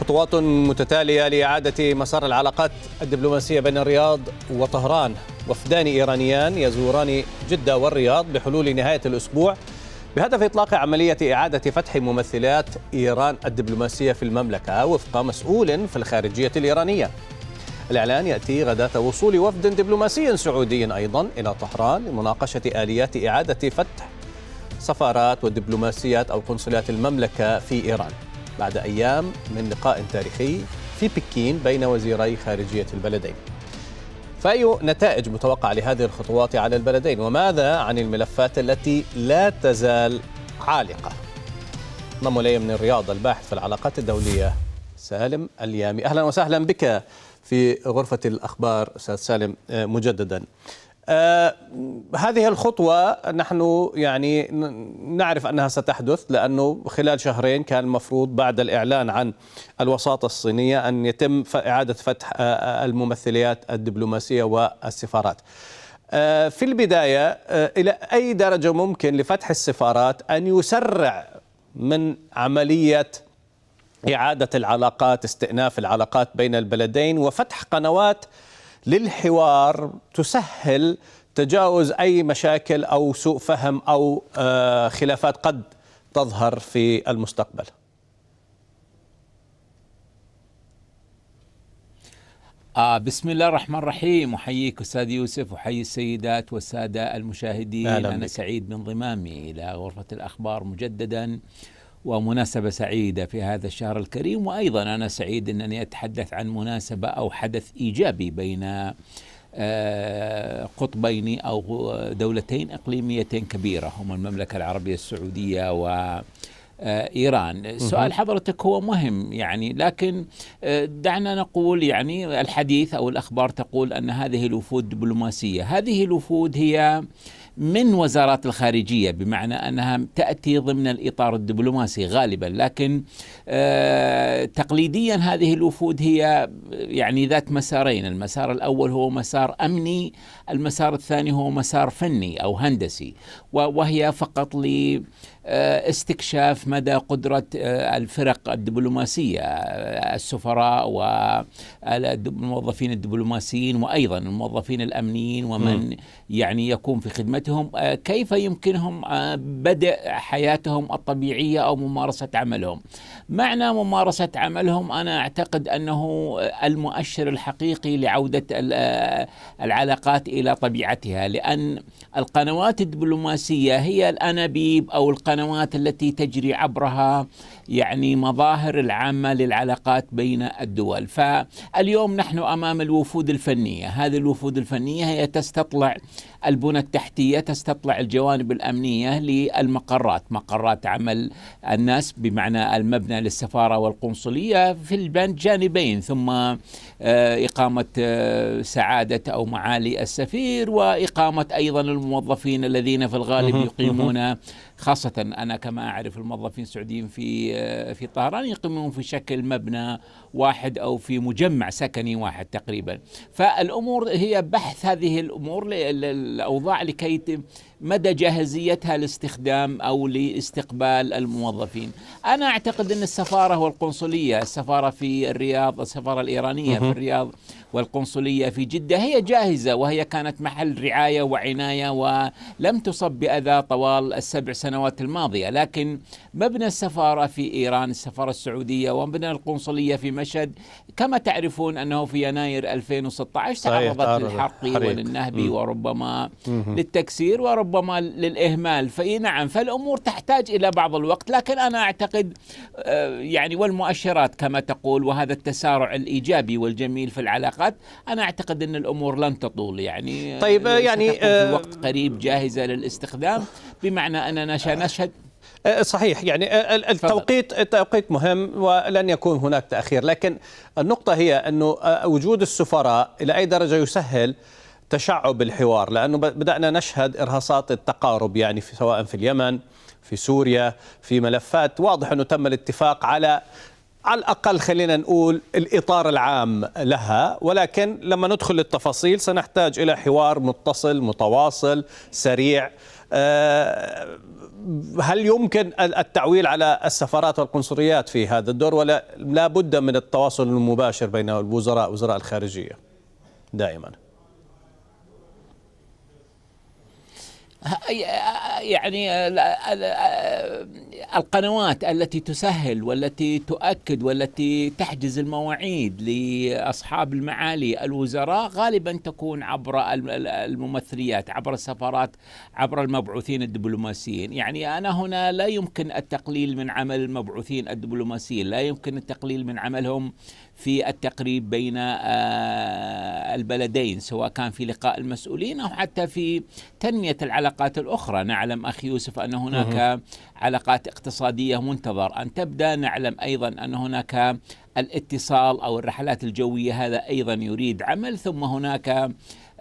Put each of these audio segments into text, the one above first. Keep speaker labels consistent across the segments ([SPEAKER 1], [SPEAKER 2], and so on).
[SPEAKER 1] خطوات متتالية لإعادة مسار العلاقات الدبلوماسية بين الرياض وطهران وفدان إيرانيان يزوران جدة والرياض بحلول نهاية الأسبوع بهدف إطلاق عملية إعادة فتح ممثلات إيران الدبلوماسية في المملكة وفق مسؤول في الخارجية الإيرانية الإعلان يأتي غداة وصول وفد دبلوماسي سعودي أيضا إلى طهران لمناقشة آليات إعادة فتح سفارات ودبلوماسيات أو قنصلات المملكة في إيران بعد أيام من لقاء تاريخي في بكين بين وزيري خارجية البلدين فأي نتائج متوقعة لهذه الخطوات على البلدين وماذا عن الملفات التي لا تزال عالقة انضم الي من الرياض الباحث في العلاقات الدوليه سالم اليامي اهلا وسهلا بك في غرفه الاخبار استاذ سالم مجددا آه، هذه الخطوة نحن يعني نعرف أنها ستحدث لأنه خلال شهرين كان المفروض بعد الإعلان عن الوساطة الصينية أن يتم إعادة فتح آه، آه، الممثليات الدبلوماسية والسفارات في البداية إلى أي درجة ممكن لفتح السفارات أن يسرع من عملية إعادة العلاقات استئناف العلاقات بين البلدين وفتح قنوات للحوار تسهل تجاوز أي مشاكل أو سوء فهم أو آه، خلافات قد تظهر في المستقبل
[SPEAKER 2] آه بسم الله الرحمن الرحيم أحييك أستاذ يوسف أحيي السيدات والسادة المشاهدين أنا سعيد بانضمامي إلى غرفة الأخبار مجددا ومناسبة سعيدة في هذا الشهر الكريم وأيضا أنا سعيد أنني أتحدث عن مناسبة أو حدث إيجابي بين آه، قطبين أو دولتين إقليميتين كبيرة هما المملكة العربية السعودية و آه، ايران سؤال حضرتك هو مهم يعني لكن آه، دعنا نقول يعني الحديث او الاخبار تقول ان هذه الوفود دبلوماسيه هذه الوفود هي من وزارات الخارجية بمعنى أنها تأتي ضمن الإطار الدبلوماسي غالبا لكن آه، تقليديا هذه الوفود هي يعني ذات مسارين المسار الأول هو مسار أمني المسار الثاني هو مسار فني أو هندسي وهي فقط ل آه، استكشاف مدى قدرة آه، الفرق الدبلوماسية آه، السفراء والموظفين الدبلوماسيين وأيضا الموظفين الأمنيين ومن م. يعني يكون في خدمتهم كيف يمكنهم بدء حياتهم الطبيعية أو ممارسة عملهم معنى ممارسة عملهم أنا أعتقد أنه المؤشر الحقيقي لعودة العلاقات إلى طبيعتها لأن القنوات الدبلوماسية هي الأنابيب أو القنوات القنوات التي تجري عبرها يعني مظاهر العامة للعلاقات بين الدول فاليوم نحن أمام الوفود الفنية هذه الوفود الفنية هي تستطلع البنى التحتية تستطلع الجوانب الأمنية للمقرات مقرات عمل الناس بمعنى المبنى للسفارة والقنصلية في البند جانبين ثم آه، إقامة آه، سعادة أو معالي السفير وإقامة أيضا الموظفين الذين في الغالب يقيمون خاصة أنا كما أعرف الموظفين السعوديين في آه، في طهران يقيمون في شكل مبنى واحد أو في مجمع سكني واحد تقريبا فالأمور هي بحث هذه الأمور الأوضاع لكي مدى جاهزيتها لاستخدام أو لاستقبال الموظفين أنا أعتقد أن السفارة والقنصلية السفارة في الرياض السفارة الإيرانية في الرياض والقنصلية في جدة هي جاهزة وهي كانت محل رعاية وعناية ولم تصب بأذى طوال السبع سنوات الماضية لكن مبنى السفارة في إيران السفارة السعودية ومبنى القنصلية في مشهد كما تعرفون أنه في يناير 2016 تعرضت للحرق وللنهب وربما مم. للتكسير وربما للإهمال فإي نعم فالأمور تحتاج إلى بعض الوقت لكن أنا أعتقد آه، يعني والمؤشرات كما تقول وهذا التسارع الإيجابي والجميل في العلاقة الحلقات أنا أعتقد أن الأمور لن تطول يعني طيب يعني في آه، وقت قريب جاهزة للاستخدام بمعنى أننا سنشهد آه. آه، صحيح يعني التوقيت التوقيت مهم ولن
[SPEAKER 1] يكون هناك تاخير لكن النقطه هي انه وجود السفراء الى اي درجه يسهل تشعب الحوار لانه بدانا نشهد ارهاصات التقارب يعني سواء في اليمن في سوريا في ملفات واضح انه تم الاتفاق على على الأقل خلينا نقول الإطار العام لها ولكن لما ندخل للتفاصيل سنحتاج إلى حوار متصل متواصل سريع آه، هل يمكن التعويل على السفارات والقنصليات في هذا الدور ولا لا بد من التواصل المباشر بين الوزراء وزراء الخارجية دائما
[SPEAKER 2] يعني القنوات التي تسهل والتي تؤكد والتي تحجز المواعيد لاصحاب المعالي الوزراء غالبا تكون عبر الممثليات عبر السفارات عبر المبعوثين الدبلوماسيين يعني انا هنا لا يمكن التقليل من عمل المبعوثين الدبلوماسيين لا يمكن التقليل من عملهم في التقريب بين آه، البلدين سواء كان في لقاء المسؤولين او حتى في تنميه العلاقات الاخرى نعلم اخي يوسف ان هناك علاقات اقتصاديه منتظر ان تبدا نعلم ايضا ان هناك الاتصال او الرحلات الجويه هذا ايضا يريد عمل ثم هناك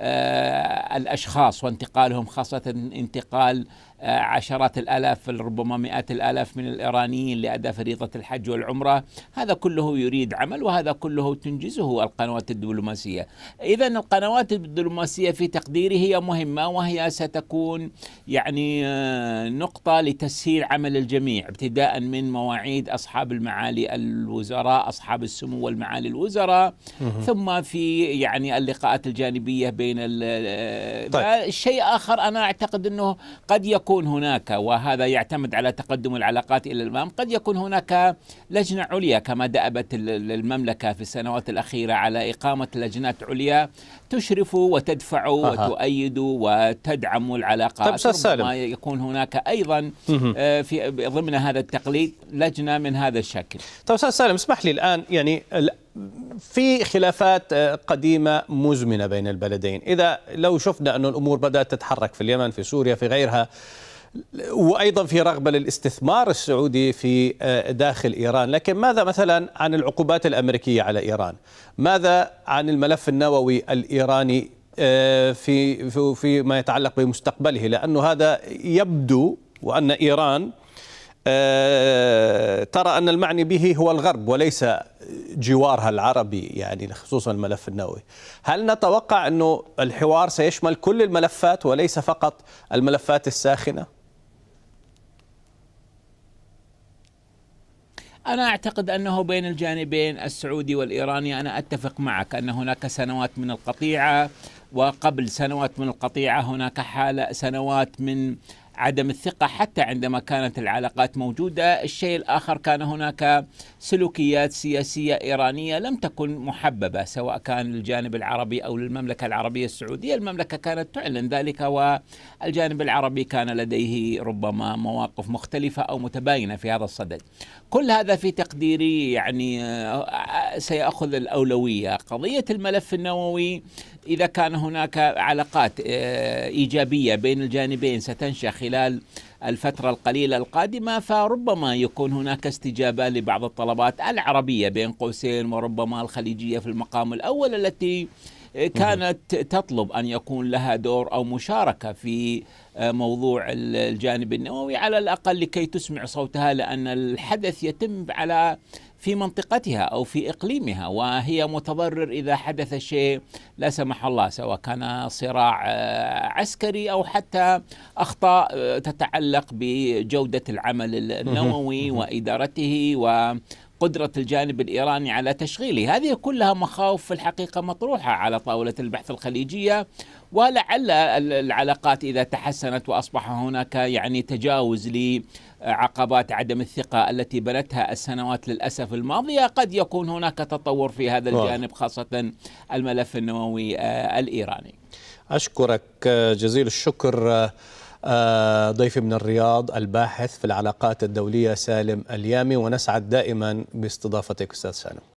[SPEAKER 2] آه، الاشخاص وانتقالهم خاصه انتقال آه، عشرات الالاف ربما مئات الالاف من الايرانيين لاداء فريضه الحج والعمره هذا كله يريد عمل وهذا كله تنجزه القنوات الدبلوماسيه اذا القنوات الدبلوماسيه في تقديري هي مهمه وهي ستكون يعني آه، نقطه لتسهيل عمل الجميع ابتداء من مواعيد اصحاب المعالي الوزراء أصحاب السمو والمعالي الوزراء ثم في يعني اللقاءات الجانبية بين طيب. الشيء آه، آخر أنا أعتقد أنه قد يكون هناك وهذا يعتمد على تقدم العلاقات إلى الأمام قد يكون هناك لجنة عليا كما دأبت المملكة في السنوات الأخيرة على إقامة لجنات عليا تشرف وتدفع أه. وتؤيد وتدعم العلاقات طيب أستاذ سالم يكون هناك أيضا آه، في ضمن هذا التقليد لجنة من هذا الشكل طيب أستاذ سالم اسمح
[SPEAKER 1] لي الآن الآن يعني في خلافات آه، قديمة مزمنة بين البلدين إذا لو شفنا أن الأمور بدأت تتحرك في اليمن في سوريا في غيرها وايضا في رغبه للاستثمار السعودي في آه، داخل ايران، لكن ماذا مثلا عن العقوبات الامريكيه على ايران؟ ماذا عن الملف النووي الايراني آه، في فيما يتعلق بمستقبله؟ لانه هذا يبدو وان ايران آه، ترى أن المعني به هو الغرب وليس جوارها العربي يعني خصوصا الملف النووي هل نتوقع أنه الحوار سيشمل كل الملفات وليس فقط الملفات الساخنة؟
[SPEAKER 2] أنا أعتقد أنه بين الجانبين السعودي والإيراني أنا أتفق معك أن هناك سنوات من القطيعة وقبل سنوات من القطيعة هناك حالة سنوات من عدم الثقة حتى عندما كانت العلاقات موجودة الشيء الآخر كان هناك سلوكيات سياسية إيرانية لم تكن محببة سواء كان للجانب العربي أو للمملكة العربية السعودية المملكة كانت تعلن ذلك والجانب العربي كان لديه ربما مواقف مختلفة أو متباينة في هذا الصدد كل هذا في تقديري يعني آه، آه، سيأخذ الأولوية قضية الملف النووي إذا كان هناك علاقات آه، إيجابية بين الجانبين ستنشأ خلال الفترة القليلة القادمة فربما يكون هناك استجابة لبعض الطلبات العربية بين قوسين وربما الخليجية في المقام الأول التي آه، كانت تطلب ان يكون لها دور او مشاركه في آه، موضوع الجانب النووي على الاقل لكي تسمع صوتها لان الحدث يتم على في منطقتها او في اقليمها وهي متضرر اذا حدث شيء لا سمح الله سواء كان صراع آه، عسكري او حتى اخطاء آه، تتعلق بجوده العمل النووي وادارته و قدرة الجانب الإيراني على تشغيله هذه كلها مخاوف في الحقيقة مطروحة على طاولة البحث الخليجية ولعل العلاقات إذا تحسنت وأصبح هناك يعني تجاوز لعقبات عدم الثقة التي بنتها السنوات للأسف الماضية قد يكون هناك تطور في هذا الجانب خاصة الملف النووي آه، الإيراني
[SPEAKER 1] أشكرك جزيل الشكر آه، آه، ضيفي من الرياض الباحث في العلاقات الدولية سالم اليامي ونسعد دائما باستضافتك أستاذ سالم